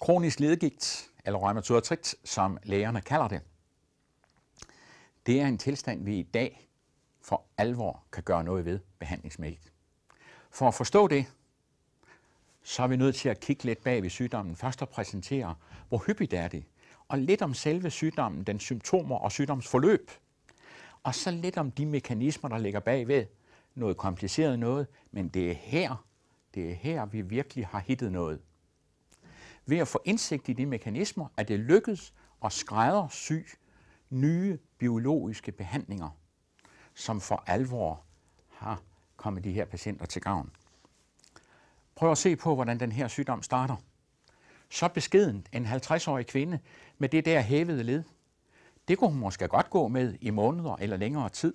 Kronisk ledegigt, eller rheumatoid som lægerne kalder det, det er en tilstand, vi i dag for alvor kan gøre noget ved behandlingsmæssigt. For at forstå det, så er vi nødt til at kigge lidt bag ved sygdommen. Først at præsentere, hvor hyppigt er det, og lidt om selve sygdommen, den symptomer og sygdomsforløb. Og så lidt om de mekanismer, der ligger bagved. Noget kompliceret noget, men det er her, det er her, vi virkelig har hittet noget ved at få indsigt i de mekanismer, at det lykkedes at skræddersy nye biologiske behandlinger, som for alvor har kommet de her patienter til gavn. Prøv at se på, hvordan den her sygdom starter. Så beskeden en 50-årig kvinde med det der hævede led. Det kunne hun måske godt gå med i måneder eller længere tid.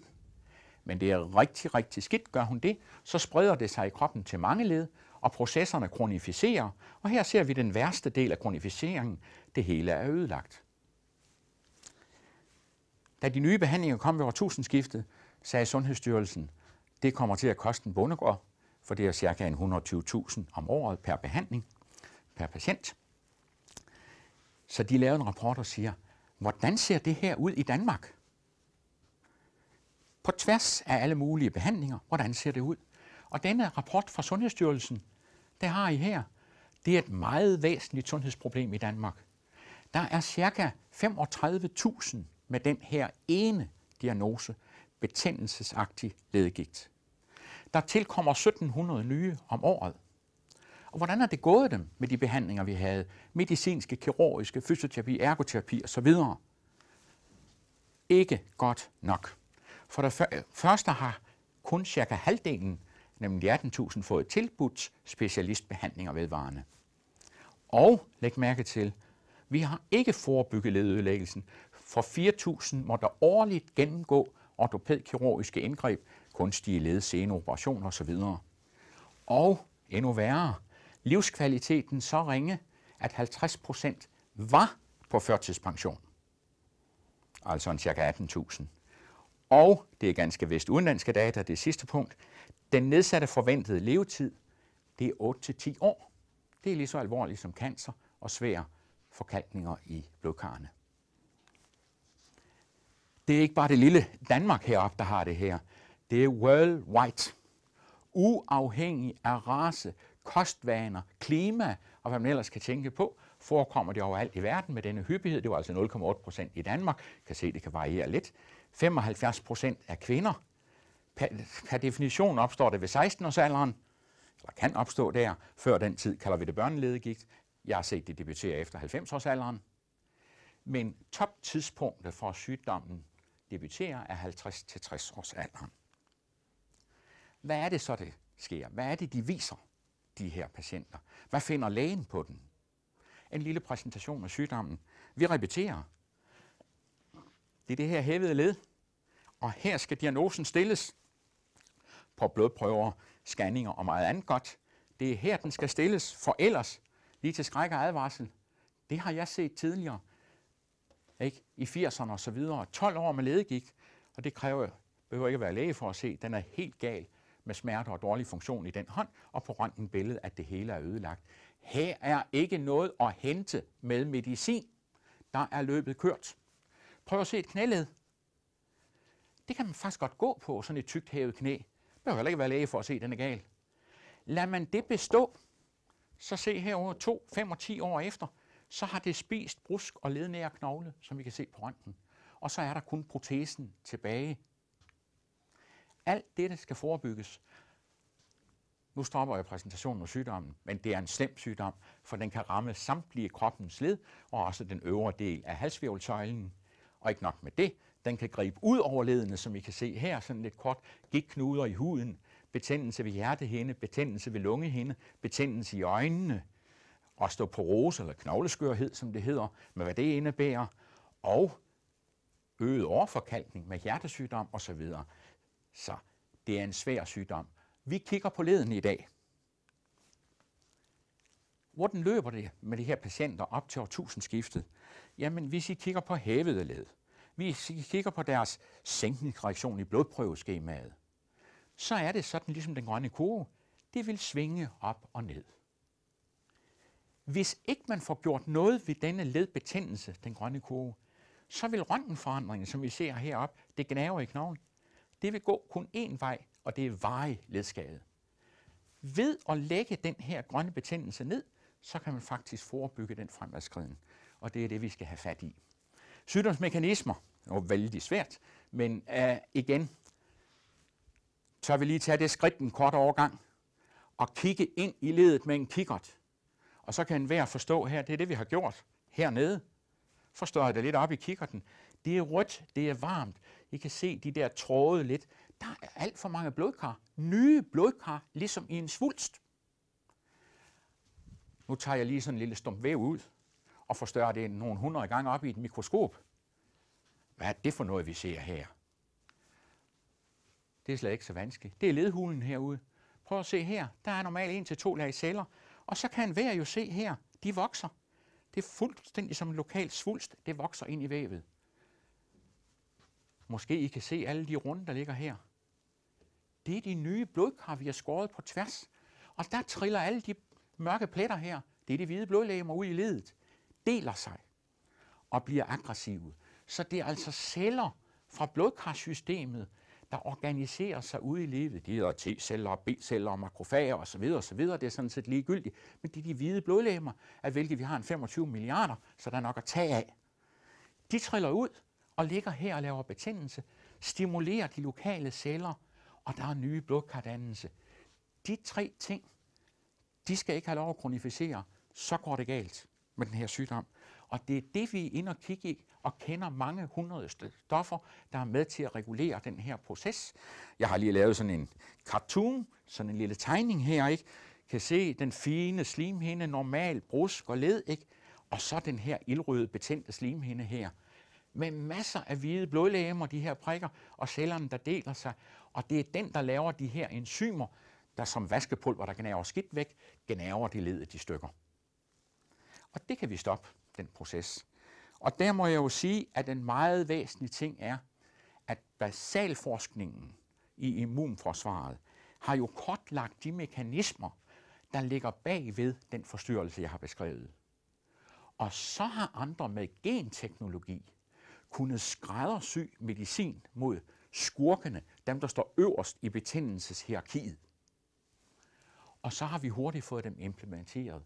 Men det er rigtig, rigtig skidt, gør hun det, så spreder det sig i kroppen til mange led, og processerne kronificerer, og her ser vi den værste del af kronificeringen. Det hele er ødelagt. Da de nye behandlinger kom ved årtusindskiftet, sagde Sundhedsstyrelsen, det kommer til at koste en bondegård, for det er ca. 120.000 om året per behandling, per patient. Så de lavede en rapport og siger, hvordan ser det her ud i Danmark? På tværs af alle mulige behandlinger, hvordan ser det ud? Og denne rapport fra Sundhedsstyrelsen det har I her. Det er et meget væsentligt sundhedsproblem i Danmark. Der er ca. 35.000 med den her ene diagnose, betændelsesagtig ledegigt. Der tilkommer 1700 nye om året. Og hvordan er det gået dem med de behandlinger, vi havde? Medicinske, kirurgiske, fysioterapi, ergoterapi osv. Ikke godt nok. For det første har kun cirka halvdelen nemlig 18.000, fået tilbudt og vedvarende. Og læg mærke til, vi har ikke forebygget ledødelæggelsen, for 4.000 må der årligt gennemgå ortopædkirurgiske indgreb, kunstige led, seneoperationer osv. Og endnu værre, livskvaliteten så ringe, at 50 procent var på førtidspension. Altså en cirka 18.000. Og det er ganske vist udenlandske data, det sidste punkt. Den nedsatte forventede levetid, det er 8-10 år. Det er lige så alvorligt som cancer og svære forkalkninger i blodkarrene. Det er ikke bare det lille Danmark heroppe, der har det her. Det er worldwide. Uafhængig af race, kostvaner, klima og hvad man ellers kan tænke på, forekommer det overalt i verden med denne hyppighed. Det var altså 0,8 procent i Danmark. kan se, det kan variere lidt. 75 procent er kvinder. Per, per definition opstår det ved 16-årsalderen, eller kan opstå der. Før den tid kalder vi det børneledegigt. Jeg har set det debutere efter 90-årsalderen. Men toptidspunktet for sygdommen debuterer er 50-60 års alderen. Hvad er det så, det sker? Hvad er det, de viser, de her patienter? Hvad finder lægen på den? En lille præsentation af sygdommen. Vi repeterer det er det her hævede led, og her skal diagnosen stilles på blodprøver, scanninger og meget andet godt. Det er her, den skal stilles, for ellers, lige til skræk og advarsel, det har jeg set tidligere, ikke? i 80'erne og så videre. 12 år med ledegik, og det kræver, behøver ikke at være læge for at se, den er helt gal med smerter og dårlig funktion i den hånd, og på røntgenbilledet, at det hele er ødelagt. Her er ikke noget at hente med medicin. Der er løbet kørt. Prøv at se et knæled. Det kan man faktisk godt gå på, sådan et tykt hævet knæ. Man behøver heller ikke være læge for at se, at den er gal. Lad man det bestå, så se herover 2, 5 og 10 år efter, så har det spist brusk og lednære knogle, som vi kan se på røntgen. Og så er der kun protesen tilbage. Alt dette skal forebygges. Nu stopper jeg præsentationen af sygdommen, men det er en slem sygdom, for den kan ramme samtlige kroppens led og også den øvre del af halsvirvelsøjlen. Og ikke nok med det, den kan gribe ud over ledene, som I kan se her, sådan lidt kort, knuder i huden, betændelse ved hjertehinde, betændelse ved lungehinde, betændelse i øjnene, og rose eller knogleskørhed, som det hedder, med hvad det indebærer, og øget overforkalkning med hjertesygdom osv. Så det er en svær sygdom. Vi kigger på leden i dag. Hvordan løber det med de her patienter op til årtusindskiftet? Jamen, hvis I kigger på hævede led, hvis I kigger på deres sænkningsreaktion i blodprøveskemaet, så er det sådan ligesom den grønne kurve. Det vil svinge op og ned. Hvis ikke man får gjort noget ved denne ledbetændelse, den grønne kurve, så vil røntgenforandringen, som vi ser heroppe, det gnaver i knoglen, det vil gå kun én vej, og det er varig ledskade. Ved at lægge den her grønne betændelse ned, så kan man faktisk forebygge den fremadskriden. Og det er det, vi skal have fat i. Sygdomsmekanismer er vældig svært, men uh, igen, tør vi lige tage det skridt en kort overgang og kigge ind i ledet med en kikkert. Og så kan enhver forstå her, det er det, vi har gjort hernede. Forstår jeg det lidt op i kikkerten. Det er rødt, det er varmt. I kan se de der tråde lidt. Der er alt for mange blodkar. Nye blodkar, ligesom i en svulst. Nu tager jeg lige sådan en lille stump væv ud og forstørrer det nogle hundrede gange op i et mikroskop. Hvad er det for noget, vi ser her? Det er slet ikke så vanskeligt. Det er ledhulen herude. Prøv at se her. Der er normalt 1-2 lag celler. Og så kan hver jo se her, de vokser. Det er fuldstændig som en lokal svulst. Det vokser ind i vævet. Måske I kan se alle de runde, der ligger her. Det er de nye blodkar, vi har skåret på tværs. Og der triller alle de mørke pletter her, det er de hvide blodlægmer ud i ledet, deler sig og bliver aggressive. Så det er altså celler fra blodkarsystemet, der organiserer sig ude i livet. De hedder T-celler, B-celler, makrofager osv. osv. Det er sådan set ligegyldigt. Men det er de hvide blodlægmer, af hvilke vi har en 25 milliarder, så der er nok at tage af. De triller ud og ligger her og laver betændelse, stimulerer de lokale celler, og der er nye blodkardannelse. De tre ting de skal ikke have lov at kronificere, så går det galt med den her sygdom. Og det er det, vi er inde og kigge i, og kender mange hundrede stoffer, der er med til at regulere den her proces. Jeg har lige lavet sådan en cartoon, sådan en lille tegning her, ikke? Kan se den fine slimhinde, normal brusk og led, ikke? Og så den her ildrøde, betændte slimhinde her, med masser af hvide blodlægemer, de her prikker, og cellerne, der deler sig. Og det er den, der laver de her enzymer, der som vaskepulver, der gnaver skidt væk, gnaver de ledet i stykker. Og det kan vi stoppe, den proces. Og der må jeg jo sige, at en meget væsentlig ting er, at basalforskningen i immunforsvaret har jo kortlagt de mekanismer, der ligger bagved den forstyrrelse, jeg har beskrevet. Og så har andre med genteknologi kunnet skræddersy medicin mod skurkene, dem der står øverst i betændelseshierarkiet. Og så har vi hurtigt fået dem implementeret.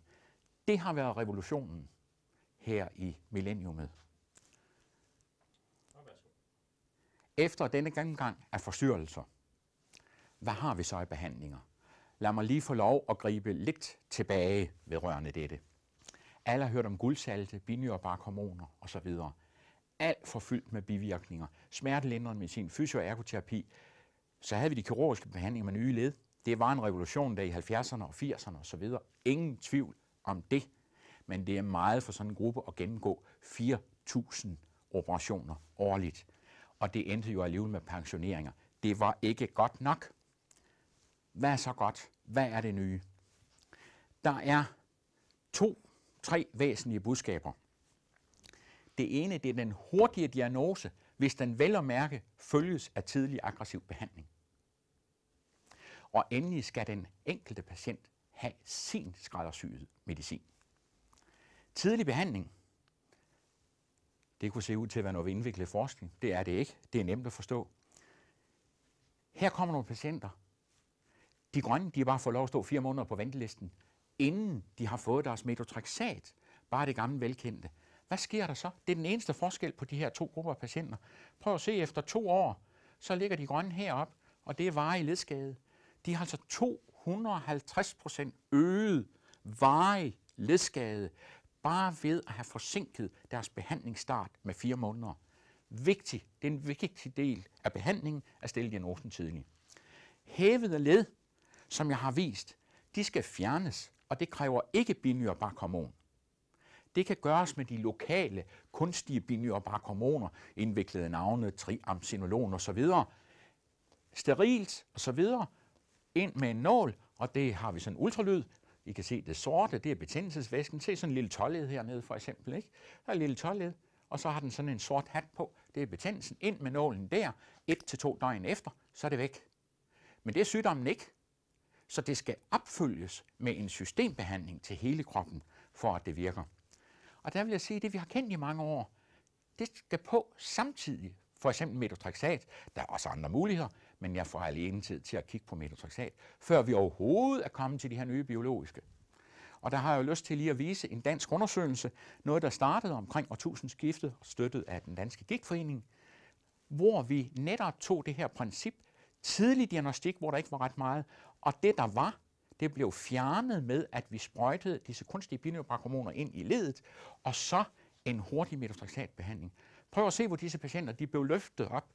Det har været revolutionen her i millenniumet. Efter denne gennemgang af forstyrrelser, hvad har vi så i behandlinger? Lad mig lige få lov at gribe lidt tilbage ved rørende dette. Alle har hørt om guldsalte, binyrbarkhormoner osv. Alt for fyldt med bivirkninger. Smertelindrende medicin, fysioergoterapi. Så havde vi de kirurgiske behandlinger med nye led, det var en revolution der i 70'erne og 80'erne osv. Ingen tvivl om det. Men det er meget for sådan en gruppe at gennemgå 4.000 operationer årligt. Og det endte jo alligevel med pensioneringer. Det var ikke godt nok. Hvad er så godt? Hvad er det nye? Der er to, tre væsentlige budskaber. Det ene det er den hurtige diagnose, hvis den vel og mærke følges af tidlig aggressiv behandling. Og endelig skal den enkelte patient have sin skræddersyet medicin. Tidlig behandling, det kunne se ud til at være noget indviklet forskning. Det er det ikke. Det er nemt at forstå. Her kommer nogle patienter. De grønne, de har bare fået lov at stå fire måneder på ventelisten, inden de har fået deres metotrexat. Bare det gamle velkendte. Hvad sker der så? Det er den eneste forskel på de her to grupper af patienter. Prøv at se efter to år, så ligger de grønne herop, og det er i ledskade de har altså 250 procent øget varig ledskade, bare ved at have forsinket deres behandlingsstart med fire måneder. Vigtig, det er en vigtig del af behandlingen at stille diagnosen tidligt. Hævede led, som jeg har vist, de skal fjernes, og det kræver ikke binyrbarkhormon. Det kan gøres med de lokale, kunstige binyrbarkhormoner, indviklede navne, triamcinolon osv. Sterilt osv., ind med en nål, og det har vi sådan ultralyd. I kan se det sorte, det er betændelsesvæsken. Se sådan en lille tåled hernede for eksempel. Ikke? Der er en lille tåled, og så har den sådan en sort hat på. Det er betændelsen. Ind med nålen der, et til to døgn efter, så er det væk. Men det er sygdommen ikke. Så det skal opfølges med en systembehandling til hele kroppen, for at det virker. Og der vil jeg sige, at det vi har kendt i mange år, det skal på samtidig. For eksempel metotrexat, der er også andre muligheder, men jeg får alene tid til at kigge på metotrexat, før vi overhovedet er kommet til de her nye biologiske. Og der har jeg jo lyst til lige at vise en dansk undersøgelse, noget der startede omkring årtusindskiftet, støttet af den danske gigtforening, hvor vi netop tog det her princip, tidlig diagnostik, hvor der ikke var ret meget, og det der var, det blev fjernet med, at vi sprøjtede disse kunstige bineubrakhormoner ind i ledet, og så en hurtig metotrexatbehandling. Prøv at se, hvor disse patienter de blev løftet op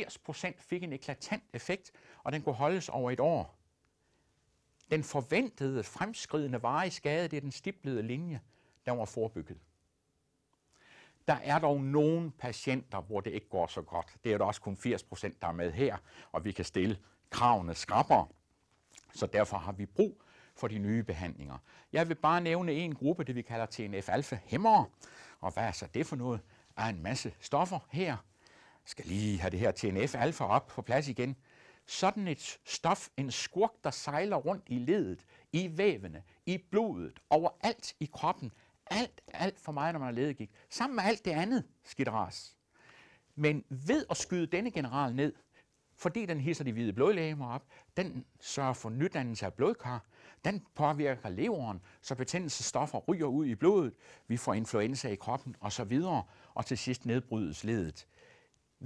80 fik en eklatant effekt, og den kunne holdes over et år. Den forventede fremskridende i skade, det er den stiplede linje, der var forebygget. Der er dog nogle patienter, hvor det ikke går så godt. Det er der også kun 80 der er med her, og vi kan stille kravene skrappere. Så derfor har vi brug for de nye behandlinger. Jeg vil bare nævne en gruppe, det vi kalder TNF-alfa-hæmmere. Og hvad er så det for noget? Er en masse stoffer her, skal lige have det her TNF-alfa op på plads igen. Sådan et stof, en skurk, der sejler rundt i ledet, i vævene, i blodet, overalt i kroppen. Alt, alt for meget, når man har ledegigt. Sammen med alt det andet skidras. Men ved at skyde denne general ned, fordi den hisser de hvide blodlegemer op, den sørger for nydannelse af blodkar, den påvirker leveren, så betændelsestoffer ryger ud i blodet, vi får influenza i kroppen osv., og til sidst nedbrydes ledet.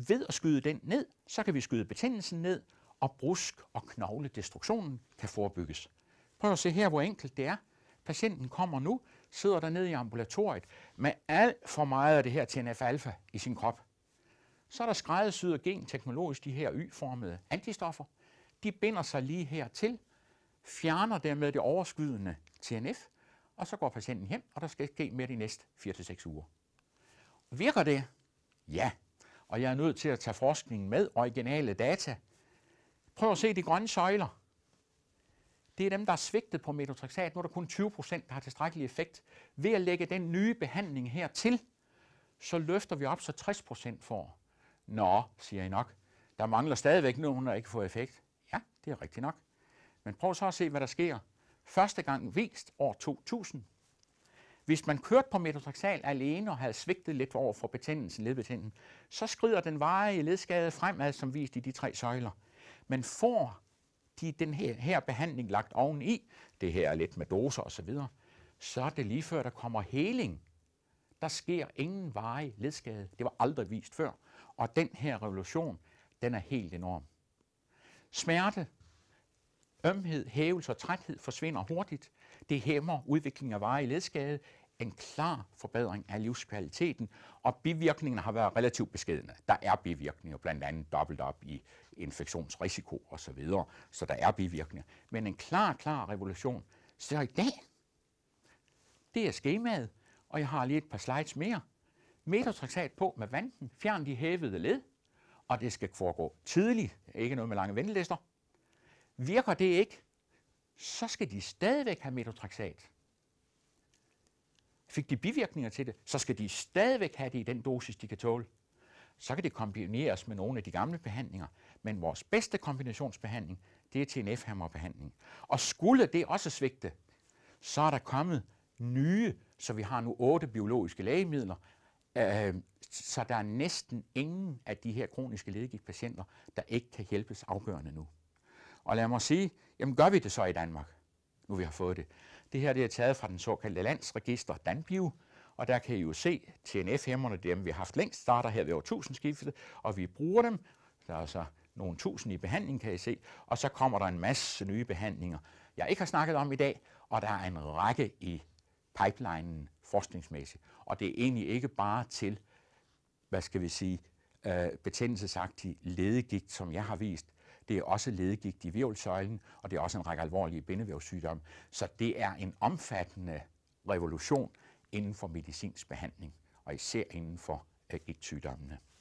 Ved at skyde den ned, så kan vi skyde betændelsen ned, og brusk- og knogledestruktionen kan forebygges. Prøv at se her, hvor enkelt det er. Patienten kommer nu, sidder der nede i ambulatoriet med alt for meget af det her TNF-alfa i sin krop. Så er der skræddersyet genteknologisk de her Y-formede antistoffer. De binder sig lige hertil, fjerner dermed det overskydende TNF, og så går patienten hjem, og der skal ske mere de næste 4-6 uger. Virker det? Ja, og jeg er nødt til at tage forskningen med, originale data. Prøv at se de grønne søjler. Det er dem, der er svigtet på metotrexat. Nu er der kun 20 procent, der har tilstrækkelig effekt. Ved at lægge den nye behandling her til, så løfter vi op, så 60 procent får. Nå, siger I nok. Der mangler stadigvæk nogen, der ikke får effekt. Ja, det er rigtigt nok. Men prøv så at se, hvad der sker. Første gang vist år 2000, hvis man kørte på metotrexal alene og havde svigtet lidt over for betændelsen, ledbetændelsen, så skrider den varige ledskade fremad, som vist i de tre søjler. Men får de den her, her behandling lagt oveni, det her er lidt med doser osv., så, så er det lige før, der kommer heling. Der sker ingen varig ledskade. Det var aldrig vist før. Og den her revolution, den er helt enorm. Smerte, ømhed, hævelse og træthed forsvinder hurtigt. Det hæmmer udviklingen af varig ledskade en klar forbedring af livskvaliteten, og bivirkningerne har været relativt beskedende. Der er bivirkninger, blandt andet dobbelt op i infektionsrisiko osv., så, så der er bivirkninger. Men en klar, klar revolution. Så i dag, det er skemaet, og jeg har lige et par slides mere. Metotrexat på med vanden, fjern de hævede led, og det skal foregå tidligt, ikke noget med lange ventelister. Virker det ikke, så skal de stadigvæk have metotrexat. Fik de bivirkninger til det, så skal de stadigvæk have det i den dosis, de kan tåle. Så kan det kombineres med nogle af de gamle behandlinger, men vores bedste kombinationsbehandling, det er TNF-hammerbehandling. Og skulle det også svigte, så er der kommet nye, så vi har nu otte biologiske lægemidler, øh, så der er næsten ingen af de her kroniske ledegigtpatienter, der ikke kan hjælpes afgørende nu. Og lad mig sige, jamen gør vi det så i Danmark, nu vi har fået det? Det her det er taget fra den såkaldte landsregister Danbio, og der kan I jo se, TNF-hæmmerne, dem vi har haft længst, starter her ved 1000 skiftet, og vi bruger dem. Der er altså nogle tusind i behandling, kan I se, og så kommer der en masse nye behandlinger, jeg ikke har snakket om i dag, og der er en række i pipelinen forskningsmæssigt. Og det er egentlig ikke bare til, hvad skal vi sige, øh, betændelsesagtig ledegigt, som jeg har vist, det er også ledegigt i virvelsøjlen, og det er også en række alvorlige bindevævssygdomme. Så det er en omfattende revolution inden for medicinsk behandling, og især inden for gigtsygdommene. Øh,